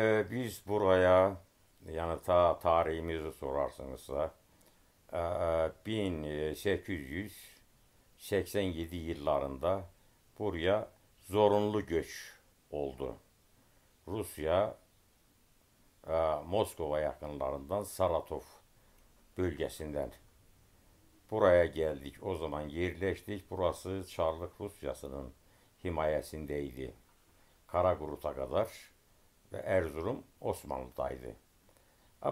Ee, biz buraya yani ta tarihimizi sorarsanız 1887 e, e, yıllarında buraya zorunlu göç oldu. Rusya e, Moskova yakınlarından Saratov bölgesinden buraya geldik. O zaman yerleştik. Burası Çarlık Rusyası'nın himayesindeydi. Karagurut'a kadar ve Erzurum Osmanlı'daydı.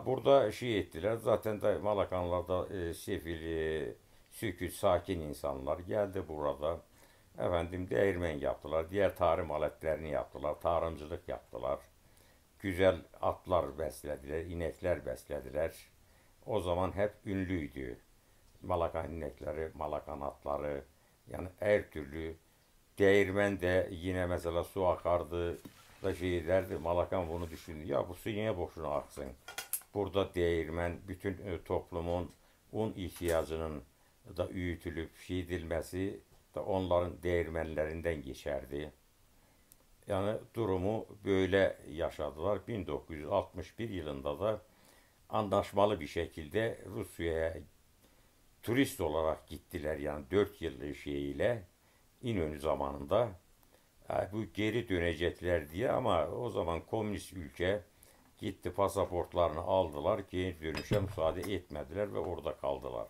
burada şey ettiler. Zaten de Malakanlarda e, sefili, e, sükü, sakin insanlar geldi burada. Efendim değirmen yaptılar. Diğer tarım aletlerini yaptılar. Tarımcılık yaptılar. Güzel atlar beslediler. inekler beslediler. O zaman hep ünlüydü. Malakan inekleri, Malakan atları. Yani her türlü değirmen de yine mesela su akardı da şeylerdi. Malakan bunu düşündü. Ya bu su niye boşuna aksın? Burada değirmen bütün e, toplumun un ihtiyacının da üyütülüp şey edilmesi da onların değirmenlerinden geçerdi. Yani durumu böyle yaşadılar. 1961 yılında da anlaşmalı bir şekilde Rusya'ya turist olarak gittiler yani 4 yıllık şeyiyle İnönü zamanında bu geri dönecekler diye ama o zaman komünist ülke gitti pasaportlarını aldılar, geri dönüşe müsaade etmediler ve orada kaldılar.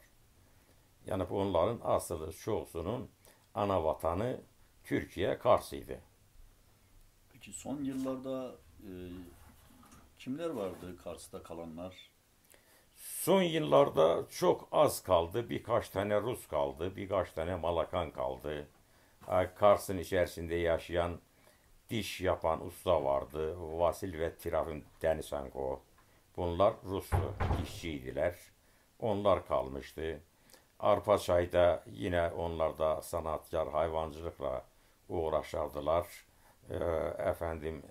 Yani bu onların asılı çoğusunun ana vatanı Türkiye Kars'ıydı. Peki son yıllarda e, kimler vardı Kars'ta kalanlar? Son yıllarda çok az kaldı. Birkaç tane Rus kaldı, birkaç tane Malakan kaldı. Kars'ın içerisinde yaşayan, diş yapan usta vardı. Vasil ve Tirafim Denisenko. Bunlar Ruslu dişçiydiler. Onlar kalmıştı. Arpaçay'da yine onlar da sanatkar hayvancılıkla uğraşardılar. Ee, efendim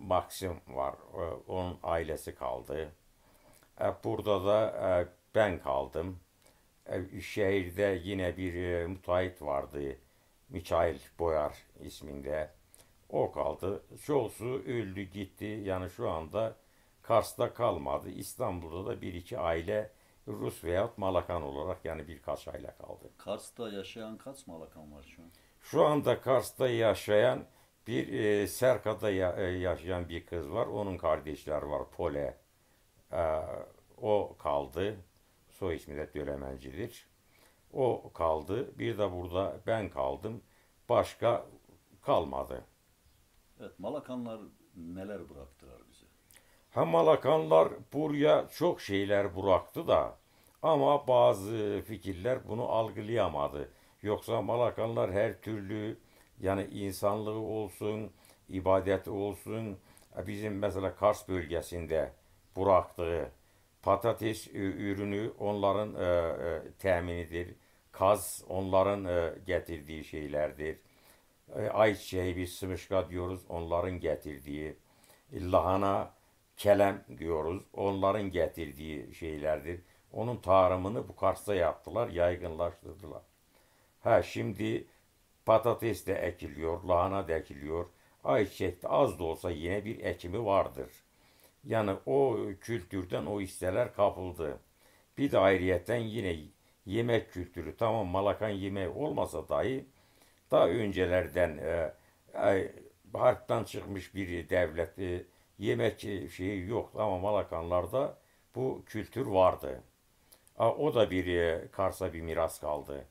Maxim var. Ee, onun ailesi kaldı. E, burada da e, ben kaldım. E, şehirde yine bir e, müteahhit vardı. Michail Boyar isminde ok aldı. Çoğusu öldü gitti. Yani şu anda Kars'ta kalmadı. İstanbul'da da bir iki aile Rus veyahut Malakan olarak yani birkaç aile kaldı. Kars'ta yaşayan kaç Malakan var şu an? Şu anda Kars'ta yaşayan bir e, Serka'da ya, e, yaşayan bir kız var. Onun kardeşler var. Pole. E, o kaldı. Soy ismi de Dölemencidir. O kaldı. Bir de burada ben kaldım. Başka kalmadı. Evet, Malakanlar neler bıraktılar bize? Hem Malakanlar buraya çok şeyler bıraktı da ama bazı fikirler bunu algılayamadı. Yoksa Malakanlar her türlü yani insanlığı olsun, ibadeti olsun bizim mesela Kars bölgesinde bıraktığı Patates ürünü onların e, e teminidir. Kaz onların e, getirdiği şeylerdir. E, ayçiçeği biz sımışka diyoruz onların getirdiği. E, lahana, kelem diyoruz onların getirdiği şeylerdir. Onun tarımını bu Kars'ta yaptılar, yaygınlaştırdılar. Ha şimdi patates de ekiliyor, lahana da ekiliyor. Ayçiçek de az da olsa yine bir ekimi vardır. Yani o kültürden o hisseler kapıldı. Bir de ayrıyeten yine yemek kültürü tamam Malakan yemeği olmasa dahi daha öncelerden e, e, harptan çıkmış bir devlet e, yemek şeyi yoktu ama Malakanlarda bu kültür vardı. A, o da bir e, Kars'a bir miras kaldı.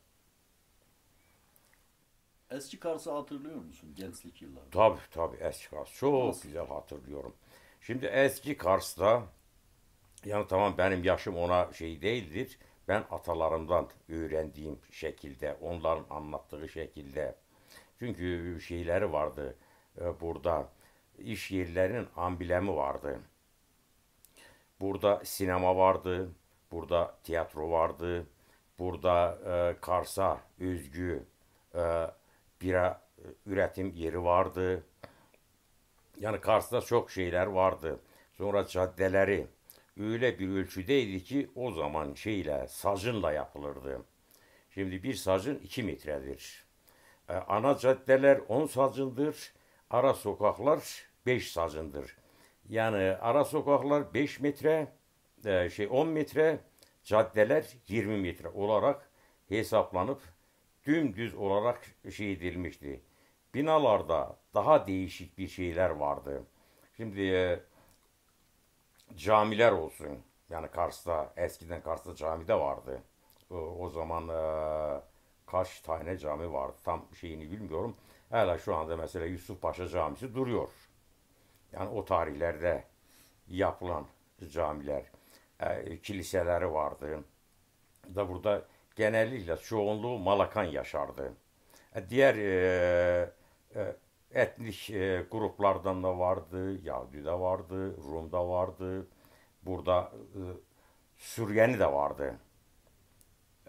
Eski Kars'ı hatırlıyor musun gençlik yıllarında? Tabii tabii eski Kars. Çok Nasıl? güzel hatırlıyorum. Şimdi eski Kars'ta yani tamam benim yaşım ona şey değildir. Ben atalarımdan öğrendiğim şekilde, onların anlattığı şekilde. Çünkü şeyleri vardı e, burada. İş yerlerinin amblemi vardı. Burada sinema vardı, burada tiyatro vardı, burada e, Kars'a özgü e, bira e, üretim yeri vardı. Yani Kars'ta çok şeyler vardı. Sonra caddeleri öyle bir ölçüdeydi ki o zaman şeyle, sazınla yapılırdı. Şimdi bir sazın iki metredir. E, ana caddeler on sazındır, ara sokaklar beş sazındır. Yani ara sokaklar beş metre, e, şey on metre, caddeler yirmi metre olarak hesaplanıp dümdüz olarak şey edilmişti binalarda daha değişik bir şeyler vardı. Şimdi e, camiler olsun. Yani Kars'ta, eskiden Kars'ta cami de vardı. E, o zaman e, kaç tane cami vardı tam şeyini bilmiyorum. Hala şu anda mesela Yusuf Paşa Camisi duruyor. Yani o tarihlerde yapılan camiler, kiliseleri vardı. Da burada genellikle çoğunluğu Malakan yaşardı. diğer e, ee, etnik e, gruplardan da vardı, Yahudi de vardı, Rum da vardı, burada e, Süryani de vardı.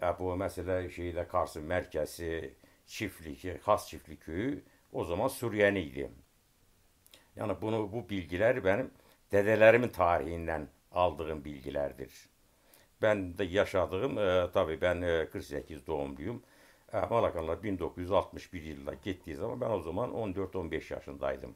E, bu mesela şeyde Kars merkezi çiftlik, Has çiftlik köyü o zaman Süryaniydi. Yani bunu bu bilgiler benim dedelerimin tarihinden aldığım bilgilerdir. Ben de yaşadığım, e, tabii ben e, 48 doğumluyum. Malakanlar 1961 yılında gittiği zaman ben o zaman 14-15 yaşındaydım.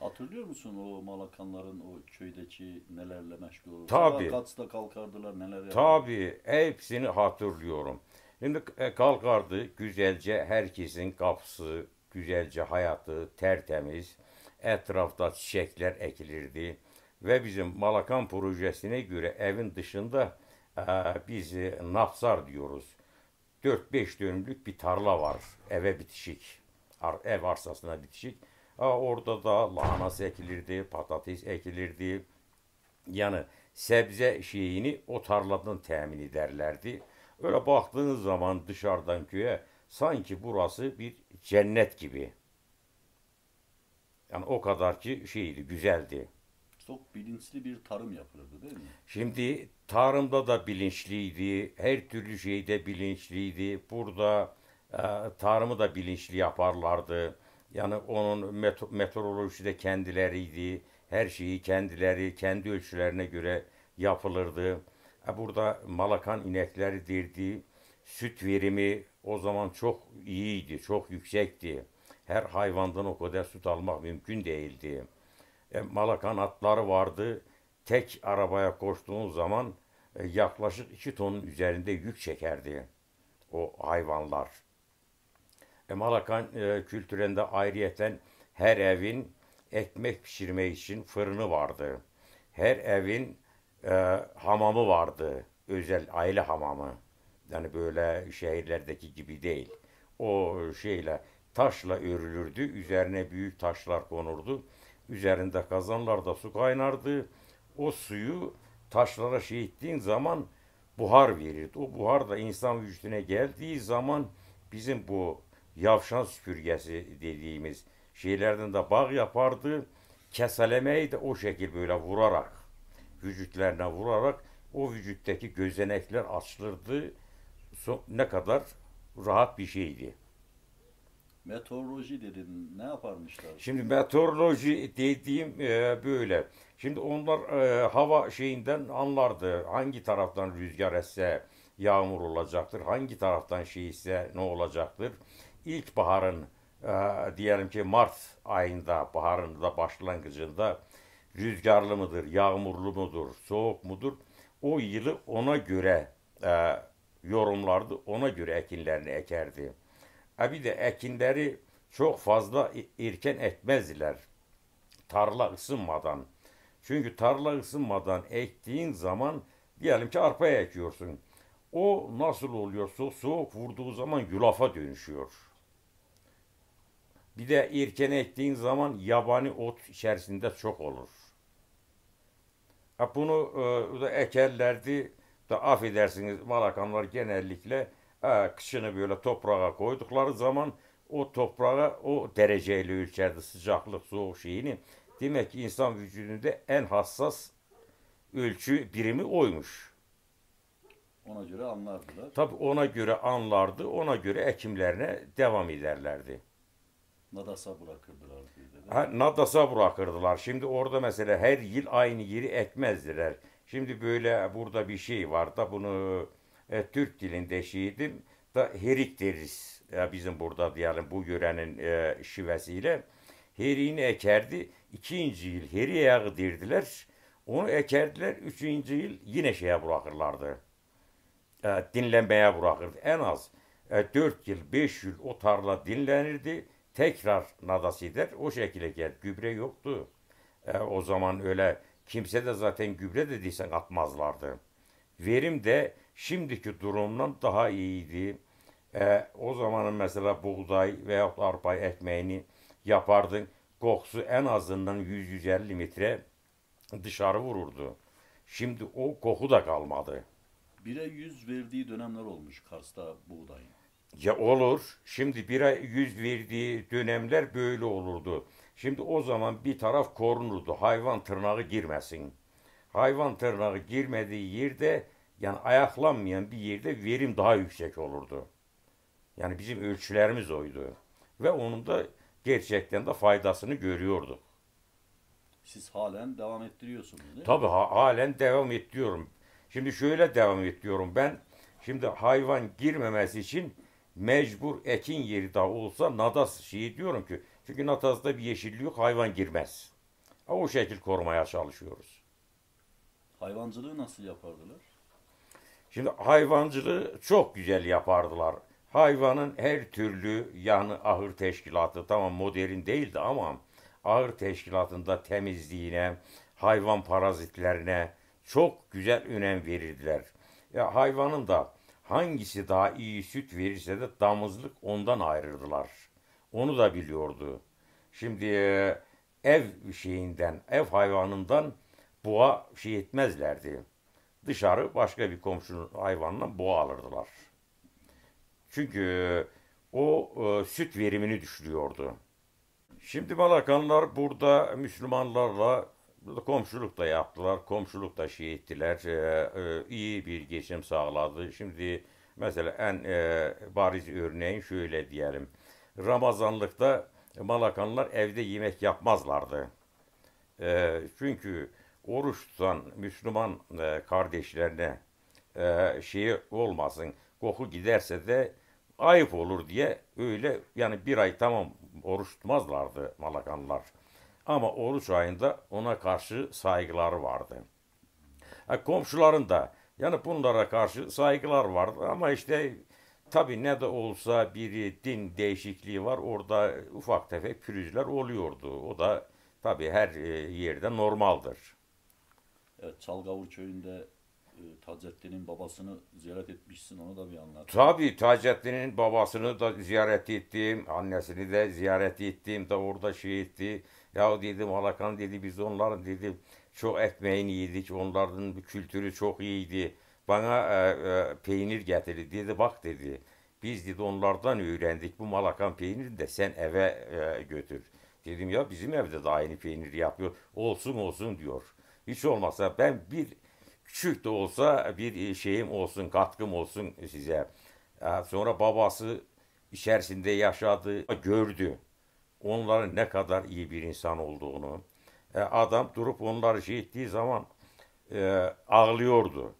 Hatırlıyor musun o Malakanların o köydeki nelerle meşgul olurdu? Tabii. Kaçta kalkardılar neler yapardı? Tabii hepsini hatırlıyorum. Şimdi e, kalkardı güzelce herkesin kapısı, güzelce hayatı tertemiz. Etrafta çiçekler ekilirdi. Ve bizim Malakan projesine göre evin dışında e, biz e, nafsar diyoruz. 4-5 dönümlük bir tarla var eve bitişik. Ar ev arsasına bitişik. Ha, orada da lahana ekilirdi, patates ekilirdi. Yani sebze şeyini o tarladan temin ederlerdi. Öyle baktığınız zaman dışarıdan köye sanki burası bir cennet gibi. Yani o kadar ki şeydi, güzeldi. Çok bilinçli bir tarım yapılırdı değil mi? Şimdi tarımda da bilinçliydi, her türlü şeyde bilinçliydi. Burada e, tarımı da bilinçli yaparlardı. Yani onun met- meteoroloji de kendileriydi. Her şeyi kendileri, kendi ölçülerine göre yapılırdı. E, burada malakan inekleri dirdi. Süt verimi o zaman çok iyiydi, çok yüksekti. Her hayvandan o kadar süt almak mümkün değildi. E, malakan atları vardı tek arabaya koştuğun zaman e, yaklaşık iki tonun üzerinde yük çekerdi o hayvanlar. E, Malakan e, kültüründe ayrıyeten her evin ekmek pişirme için fırını vardı. Her evin e, hamamı vardı. Özel aile hamamı. Yani böyle şehirlerdeki gibi değil. O şeyle taşla örülürdü. Üzerine büyük taşlar konurdu. Üzerinde kazanlarda su kaynardı o suyu taşlara şey ettiğin zaman buhar verirdi. O buhar da insan vücuduna geldiği zaman bizim bu yavşan süpürgesi dediğimiz şeylerden de bağ yapardı. Keselemeyi de o şekil böyle vurarak, vücutlarına vurarak o vücuttaki gözenekler açılırdı. Ne kadar rahat bir şeydi. Meteoroloji dedin. Ne yaparmışlar? Şimdi meteoroloji dediğim e, böyle. Şimdi onlar e, hava şeyinden anlardı. Hangi taraftan rüzgar esse yağmur olacaktır. Hangi taraftan şey ise ne olacaktır. İlkbaharın e, diyelim ki Mart ayında baharın da başlangıcında rüzgarlı mıdır, yağmurlu mudur, soğuk mudur? O yılı ona göre e, yorumlardı. Ona göre ekinlerini ekerdi. Ha bir de ekinleri çok fazla irken ekmezdiler. Tarla ısınmadan. Çünkü tarla ısınmadan ektiğin zaman diyelim ki arpa ekiyorsun. O nasıl oluyor? Soğuk, soğuk vurduğu zaman yulafa dönüşüyor. Bir de irken ektiğin zaman yabani ot içerisinde çok olur. Ha bunu e, da ekerlerdi da affedersiniz Malakanlar genellikle Ha, kışını böyle toprağa koydukları zaman o toprağa o dereceyle ölçerdi sıcaklık, soğuk şeyini. Demek ki insan vücudunda en hassas ölçü birimi oymuş. Ona göre anlardılar. Tabi ona göre anlardı, ona göre ekimlerine devam ederlerdi. Nadasa bırakırdılar. Ha, nadasa bırakırdılar. Şimdi orada mesela her yıl aynı yeri ekmezdiler. Şimdi böyle burada bir şey var da bunu e, Türk dilinde şeydim da herik deriz e, bizim burada diyelim bu yörenin e, şivesiyle. Heriğini ekerdi. İkinci yıl heriye yağı dirdiler. Onu ekerdiler. Üçüncü yıl yine şeye bırakırlardı. E, dinlenmeye bırakırdı. En az e, 4 yıl, beş yıl o tarla dinlenirdi. Tekrar nadası eder. O şekilde gel. Gübre yoktu. E, o zaman öyle kimse de zaten gübre de değilsen atmazlardı. Verim de şimdiki durumdan daha iyiydi. E, o zamanın mesela buğday veya arpa ekmeğini yapardın. Kokusu en azından 100-150 metre dışarı vururdu. Şimdi o koku da kalmadı. Bire 100 verdiği dönemler olmuş Kars'ta buğdayın. Ya olur. Şimdi bire 100 verdiği dönemler böyle olurdu. Şimdi o zaman bir taraf korunurdu. Hayvan tırnağı girmesin. Hayvan tırnağı girmediği yerde yani ayaklanmayan bir yerde verim daha yüksek olurdu. Yani bizim ölçülerimiz oydu. Ve onun da gerçekten de faydasını görüyorduk. Siz halen devam ettiriyorsunuz değil mi? Tabii ha halen devam ettiriyorum. Şimdi şöyle devam ettiriyorum ben. Şimdi hayvan girmemesi için mecbur ekin yeri daha olsa nadas şeyi diyorum ki. Çünkü natazda bir yeşillik yok hayvan girmez. O şekil korumaya çalışıyoruz. Hayvancılığı nasıl yapardılar? Şimdi hayvancılığı çok güzel yapardılar. Hayvanın her türlü yani ahır teşkilatı tamam modern değildi ama ahır teşkilatında temizliğine, hayvan parazitlerine çok güzel önem verirdiler. Ya hayvanın da hangisi daha iyi süt verirse de damızlık ondan ayırırdılar. Onu da biliyordu. Şimdi e, ev şeyinden, ev hayvanından boğa şey etmezlerdi dışarı başka bir komşunun hayvanına boğalırdılar. Çünkü e, o e, süt verimini düşürüyordu. Şimdi Malakanlar burada Müslümanlarla komşuluk da yaptılar, komşuluk da şey ettiler, e, e, iyi bir geçim sağladı. Şimdi mesela en e, bariz örneğin şöyle diyelim. Ramazanlıkta Malakanlar evde yemek yapmazlardı. E, çünkü oruç tutan Müslüman e, kardeşlerine e, şeyi olmasın, koku giderse de ayıp olur diye öyle yani bir ay tamam oruç tutmazlardı Malakanlar. Ama oruç ayında ona karşı saygıları vardı. Ha, e, komşuların da yani bunlara karşı saygılar vardı ama işte tabii ne de olsa bir din değişikliği var orada ufak tefek pürüzler oluyordu. O da tabii her e, yerde normaldir. Evet, Çalgavur köyünde e, Taceddin'in babasını ziyaret etmişsin. Onu da bir anlat. Tabii Taceddin'in babasını da ziyaret ettim. Annesini de ziyaret ettim. Da orada şey etti. Ya dedim Alakan dedi biz onların dedi çok ekmeğini yedik. Onların kültürü çok iyiydi. Bana e, e, peynir getirdi dedi bak dedi. Biz dedi onlardan öğrendik bu malakan peyniri de sen eve e, götür. Dedim ya bizim evde de aynı peyniri yapıyor. Olsun olsun diyor. Hiç olmazsa ben bir küçük de olsa bir e, şeyim olsun, katkım olsun size. Sonra babası içerisinde yaşadığı gördü. Onların ne kadar iyi bir insan olduğunu. E, adam durup onları şey ettiği zaman e, ağlıyordu.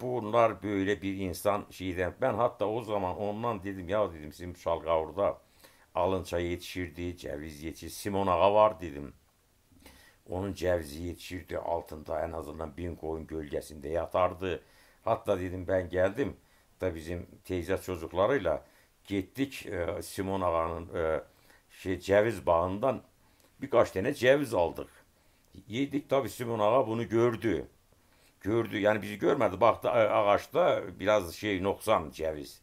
Bunlar böyle bir insan şeyden. Ben hatta o zaman ondan dedim ya dedim sizin Şalgavur'da alınça yetişirdi, ceviz yetişir, Simon Ağa var dedim. Onun cevzi yetişirdi altında en azından bin koyun gölgesinde yatardı. Hatta dedim ben geldim da bizim teyze çocuklarıyla gittik e, Simon Ağa'nın e, şey, ceviz bağından birkaç tane ceviz aldık. Yedik tabii Simon Ağa bunu gördü. Gördü yani bizi görmedi. Baktı e, ağaçta biraz şey noksan ceviz.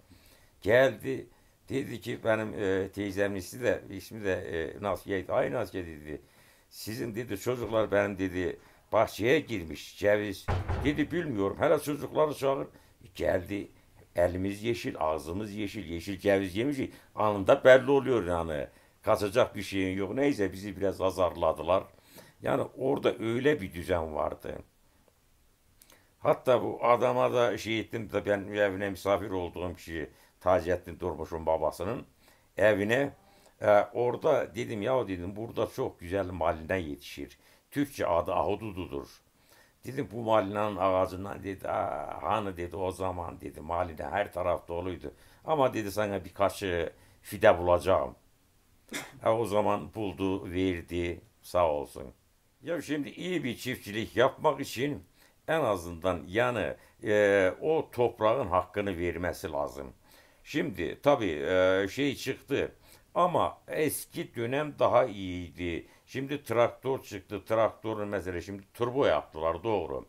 Geldi dedi ki benim e, teyzemin ismi de ismi de e, Nasiye, ay Nasiye dedi sizin dedi çocuklar benim dedi bahçeye girmiş ceviz. Dedi bilmiyorum. Hele çocukları çağır. Geldi. Elimiz yeşil, ağzımız yeşil. Yeşil ceviz yemişiz. Anında belli oluyor yani. Kaçacak bir şeyin yok. Neyse bizi biraz azarladılar. Yani orada öyle bir düzen vardı. Hatta bu adama da şey ettim de ben evine misafir olduğum kişi Taceddin Durmuş'un babasının evine ee, orada dedim ya dedim burada çok güzel malina yetişir. Türkçe adı ahudududur. Dedim bu malinanın ağacından dedi Aa, hanı dedi o zaman dedi malina her taraf doluydu. Ama dedi sana birkaç e, fide bulacağım. ha, o zaman buldu verdi sağ olsun. Ya şimdi iyi bir çiftçilik yapmak için en azından yani e, o toprağın hakkını vermesi lazım. Şimdi tabii e, şey çıktı ama eski dönem daha iyiydi. Şimdi traktör çıktı. Traktörün mesela şimdi turbo yaptılar doğru.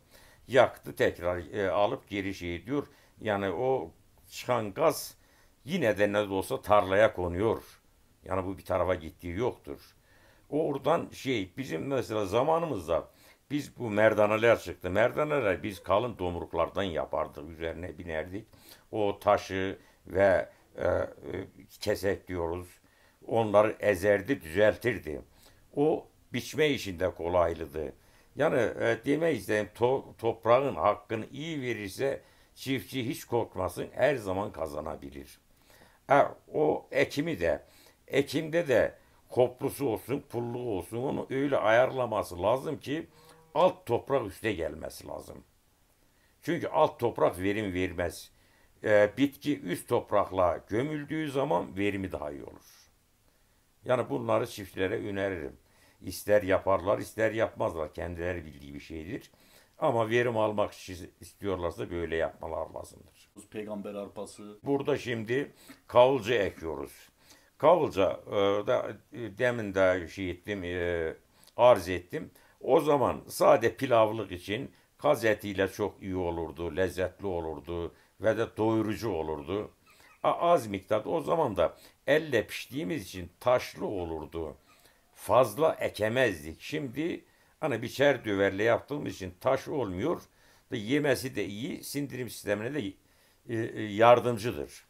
Yaktı tekrar e, alıp geri şey diyor Yani o çıkan gaz yine de ne de olsa tarlaya konuyor. Yani bu bir tarafa gittiği yoktur. Oradan şey bizim mesela zamanımızda biz bu merdaneler çıktı. Merdaneler biz kalın domruklardan yapardık. Üzerine binerdik. O taşı ve e, e, kesek diyoruz onları ezerdi, düzeltirdi. O biçme işinde kolaylıdı. Yani e, demek istediğim to, toprağın hakkını iyi verirse çiftçi hiç korkmasın her zaman kazanabilir. E, o ekimi de ekimde de koprusu olsun, pulluğu olsun onu öyle ayarlaması lazım ki alt toprak üste gelmesi lazım. Çünkü alt toprak verim vermez. E, bitki üst toprakla gömüldüğü zaman verimi daha iyi olur. Yani bunları çiftlere öneririm. İster yaparlar ister yapmazlar. Kendileri bildiği bir şeydir. Ama verim almak istiyorlarsa böyle yapmalar lazımdır. Peygamber arpası. Burada şimdi kavulca ekiyoruz. Kavulca e, da e, demin de şey ettim, e, arz ettim. O zaman sade pilavlık için kaz etiyle çok iyi olurdu, lezzetli olurdu ve de doyurucu olurdu. Az miktar, o zaman da elle piştiğimiz için taşlı olurdu. Fazla ekemezdik. Şimdi hani biçer düverle yaptığımız için taş olmuyor. Ve yemesi de iyi, sindirim sistemine de e, e, yardımcıdır.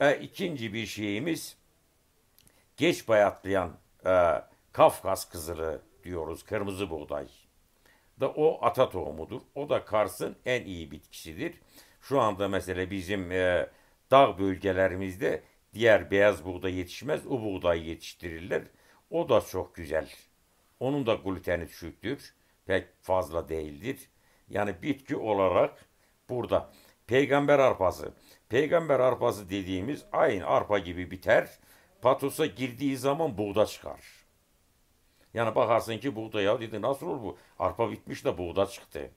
E, ikinci bir şeyimiz geç bayatlayan e, Kafkas kızılı diyoruz kırmızı buğday. Da o ata tohumudur. O da Kars'ın en iyi bitkisidir. Şu anda mesela bizim e, dağ bölgelerimizde Diğer beyaz buğday yetişmez. O buğday yetiştirirler. O da çok güzel. Onun da gluteni düşüktür. Pek fazla değildir. Yani bitki olarak burada peygamber arpası. Peygamber arpası dediğimiz aynı arpa gibi biter. Patosa girdiği zaman buğda çıkar. Yani bakarsın ki buğda ya dedi nasıl olur bu? Arpa bitmiş de buğda çıktı.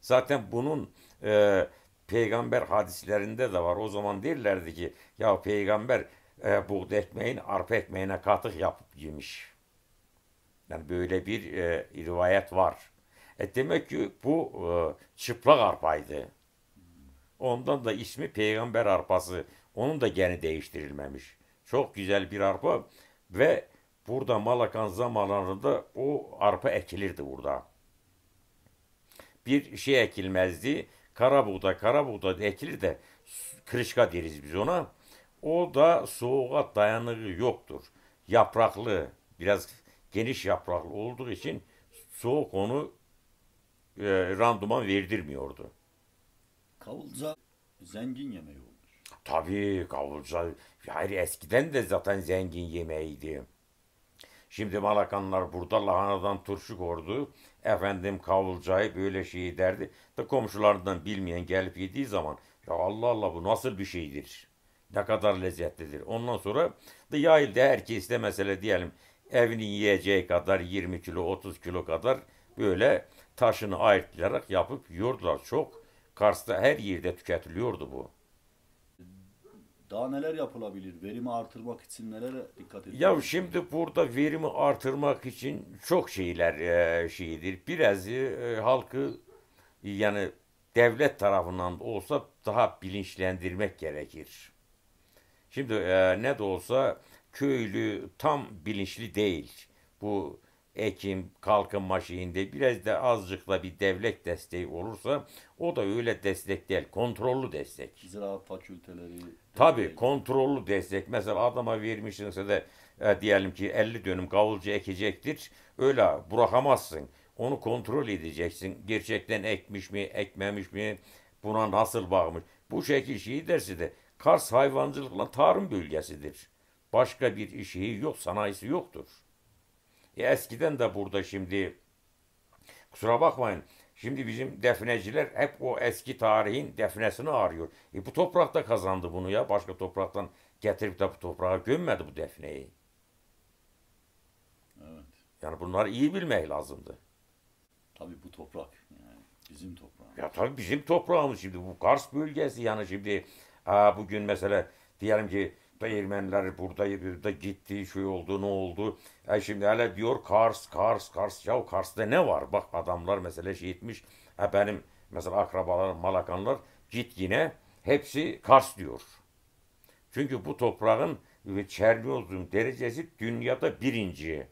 Zaten bunun e, peygamber hadislerinde de var. O zaman derlerdi ki ya peygamber e, buğday ekmeğin arpa ekmeğine katık yapıp yemiş. Yani böyle bir e, rivayet var. E demek ki bu e, çıplak arpaydı. Ondan da ismi peygamber arpası. Onun da geni değiştirilmemiş. Çok güzel bir arpa ve burada Malakan zamanlarında o arpa ekilirdi burada. Bir şey ekilmezdi. Kara buğday, kara buğday ekilir de kırışka deriz biz ona. O da soğuğa dayanığı yoktur. Yapraklı, biraz geniş yapraklı olduğu için soğuk onu e, randuman verdirmiyordu. Kavulca zengin yemeği olmuş. Tabii kavulca. yani eskiden de zaten zengin yemeğiydi. Şimdi Malakanlar burada lahanadan turşu kordu. Efendim kavulcayı böyle şeyi derdi. Da komşularından bilmeyen gelip yediği zaman ya Allah Allah bu nasıl bir şeydir? Ne kadar lezzetlidir. Ondan sonra da yayıldı herkes de mesele diyelim evini yiyeceği kadar 20 kilo 30 kilo kadar böyle taşını ayırtlayarak yapıp yiyordular. Çok Kars'ta her yerde tüketiliyordu bu. Daha neler yapılabilir? Verimi artırmak için neler dikkat edin? Ya şimdi burada verimi artırmak için çok şeyler e, şeydir. Biraz e, halkı yani devlet tarafından da olsa daha bilinçlendirmek gerekir. Şimdi e, ne de olsa köylü tam bilinçli değil. Bu ekim, kalkınma şeyinde biraz da azıcık da bir devlet desteği olursa o da öyle destek değil, kontrollü destek. Ziraat fakülteleri, Tabii kontrollü destek. Mesela adama vermişsinse de e, diyelim ki 50 dönüm kavulcu ekecektir. Öyle bırakamazsın. Onu kontrol edeceksin. Gerçekten ekmiş mi, ekmemiş mi, buna nasıl bakmış. Bu şekil şehir dersi de Kars hayvancılıkla tarım bölgesidir. Başka bir işi yok, sanayisi yoktur. E eskiden de burada şimdi, kusura bakmayın, Şimdi bizim defneciler hep o eski tarihin defnesini arıyor. E bu toprakta kazandı bunu ya. Başka topraktan getirip de bu toprağa gömmedi bu defneyi. Evet. Yani bunları iyi bilmek lazımdı. Tabii bu toprak yani bizim toprağımız. Ya tabii bizim toprağımız şimdi bu Kars bölgesi yani şimdi aa, bugün mesela diyelim ki değirmenler buradaydı da gitti şu şey oldu ne oldu. E şimdi hele diyor Kars Kars Kars ya Kars'ta ne var bak adamlar mesela şey etmiş. E benim mesela akrabalar Malakanlar git yine hepsi Kars diyor. Çünkü bu toprağın e, Çernioz'un derecesi dünyada birinci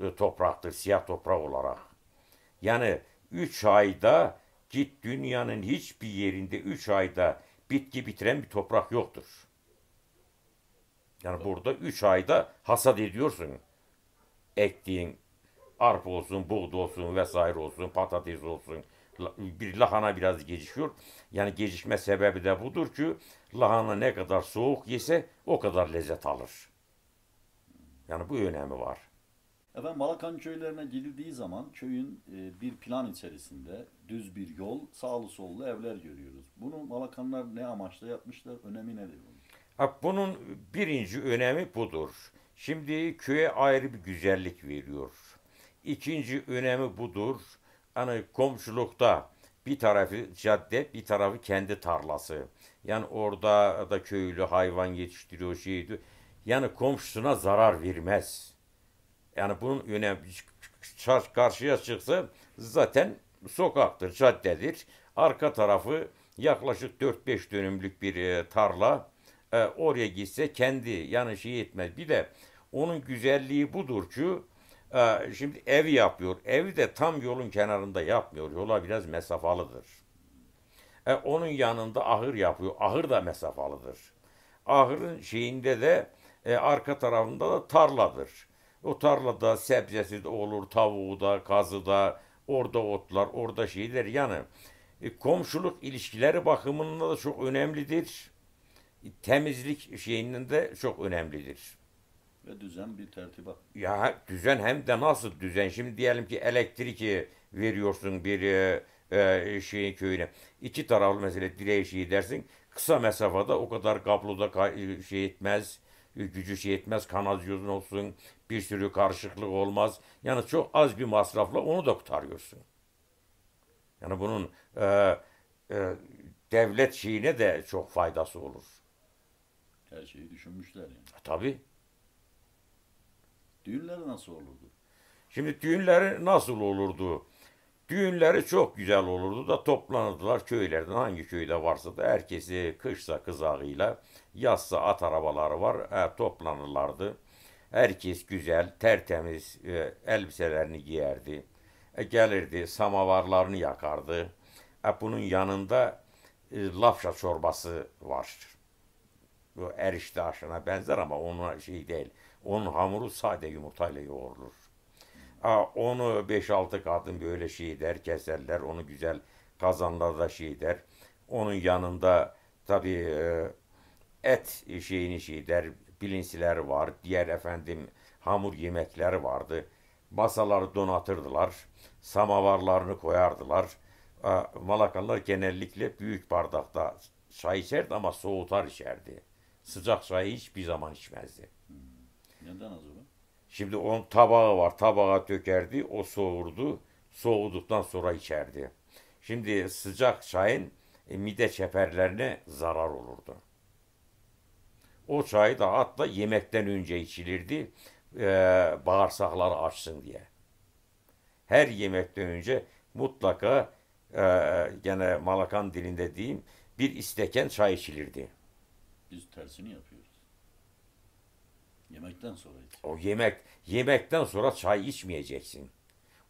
e, topraktır siyah toprak olarak. Yani 3 ayda git dünyanın hiçbir yerinde 3 ayda bitki bitiren bir toprak yoktur. Yani burada 3 ayda hasat ediyorsun. Ektiğin arpa olsun, buğda olsun vesaire olsun, patates olsun. Bir lahana biraz gecişiyor. Yani gecişme sebebi de budur ki lahana ne kadar soğuk yese o kadar lezzet alır. Yani bu önemi var. Efendim Balakan köylerine gidildiği zaman köyün e, bir plan içerisinde düz bir yol, sağlı sollu evler görüyoruz. Bunu Malakanlar ne amaçla yapmışlar, önemi nedir bunun? bunun birinci önemi budur. Şimdi köye ayrı bir güzellik veriyor. İkinci önemi budur. Hani komşulukta bir tarafı cadde, bir tarafı kendi tarlası. Yani orada da köylü hayvan yetiştiriyor şeydi. Yani komşusuna zarar vermez. Yani bunun önemi karşıya çıksa zaten sokaktır, caddedir. Arka tarafı yaklaşık 4-5 dönümlük bir e, tarla e, oraya gitse kendi yani şey etmez. Bir de onun güzelliği budur ki e, şimdi ev yapıyor. Evi de tam yolun kenarında yapmıyor. Yola biraz mesafalıdır. E, onun yanında ahır yapıyor. Ahır da mesafalıdır. Ahırın şeyinde de e, arka tarafında da tarladır. O tarlada sebzesi de olur, tavuğu da, kazı da, orada otlar, orada şeyler. Yani e, komşuluk ilişkileri bakımında da çok önemlidir temizlik şeyinin de çok önemlidir. Ve düzen bir tertibat. Ya düzen hem de nasıl düzen? Şimdi diyelim ki elektrik e, veriyorsun bir e, e, şeyin köyüne. İki taraflı mesela direği şey dersin. Kısa mesafede o kadar kabloda e, şey etmez. Gücü şey etmez. Kanalizasyon olsun. Bir sürü karışıklık olmaz. Yani çok az bir masrafla onu da kurtarıyorsun. Yani bunun e, e, devlet şeyine de çok faydası olur. Her şeyi düşünmüşler yani. E, tabii. Düğünleri nasıl olurdu? Şimdi düğünleri nasıl olurdu? Düğünleri çok güzel olurdu da toplanırdılar köylerden hangi köyde varsa da herkesi kışsa kızağıyla yazsa at arabaları var e, toplanırlardı. Herkes güzel tertemiz e, elbiselerini giyerdi. E, gelirdi samavarlarını yakardı. E, bunun yanında e, lafşa çorbası var bu erişte aşına benzer ama onun şey değil. Onun hamuru sade yumurtayla yoğrulur. Aa, onu 5-6 kadın böyle şey der, keserler. Onu güzel kazanlarda şey der. Onun yanında tabii e, et şeyini şey der. Bilinsiler var. Diğer efendim hamur yemekler vardı. Masaları donatırdılar. Samavarlarını koyardılar. Malakalılar genellikle büyük bardakta çay içerdi ama soğutar içerdi. Sıcak çayı hiçbir zaman içmezdi. Hmm. Neden acaba? Şimdi onun tabağı var. Tabağa dökerdi. O soğurdu. Soğuduktan sonra içerdi. Şimdi sıcak çayın e, mide çeperlerine zarar olurdu. O çay da hatta yemekten önce içilirdi. E, bağırsakları açsın diye. Her yemekten önce mutlaka e, gene Malakan dilinde diyeyim bir isteken çay içilirdi. Biz tersini yapıyoruz. Yemekten sonra iç. O yemek, yemekten sonra çay içmeyeceksin.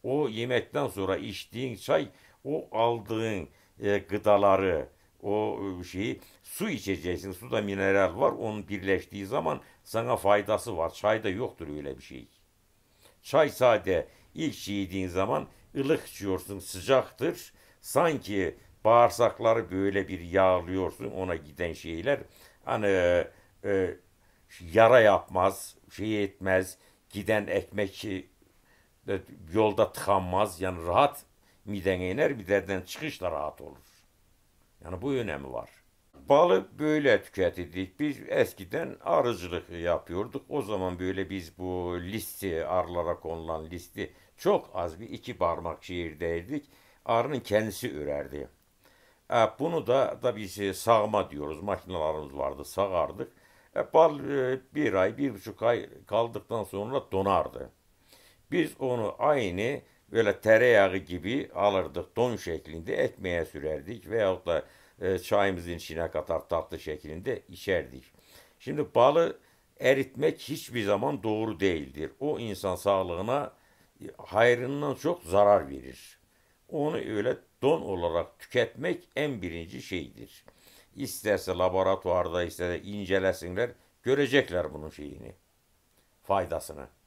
O yemekten sonra içtiğin çay, o aldığın e, gıdaları, o e, şeyi su içeceksin. Suda mineral var. Onun birleştiği zaman sana faydası var. Çayda yoktur öyle bir şey. Çay sade ilk içtiğin zaman ılık içiyorsun, sıcaktır. Sanki bağırsakları böyle bir yağlıyorsun ona giden şeyler. Hani e, yara yapmaz, şey etmez, giden ekmek e, yolda tıkanmaz. Yani rahat midene iner, mideden çıkış da rahat olur. Yani bu önemi var. Balı böyle tüketirdik. Biz eskiden arıcılık yapıyorduk. O zaman böyle biz bu listi, arılara konulan listi çok az bir iki parmak şiirdeydik. Arının kendisi ürerdi. E, bunu da tabii şey, sağma diyoruz. Makinelerimiz vardı, sağardık. E, bal e, bir ay, bir buçuk ay kaldıktan sonra donardı. Biz onu aynı böyle tereyağı gibi alırdık don şeklinde ekmeğe sürerdik veyahut da e, çayımızın içine katar tatlı şeklinde içerdik. Şimdi balı eritmek hiçbir zaman doğru değildir. O insan sağlığına hayrından çok zarar verir. Onu öyle don olarak tüketmek en birinci şeydir. İsterse laboratuvarda isterse incelesinler, görecekler bunun şeyini, faydasını.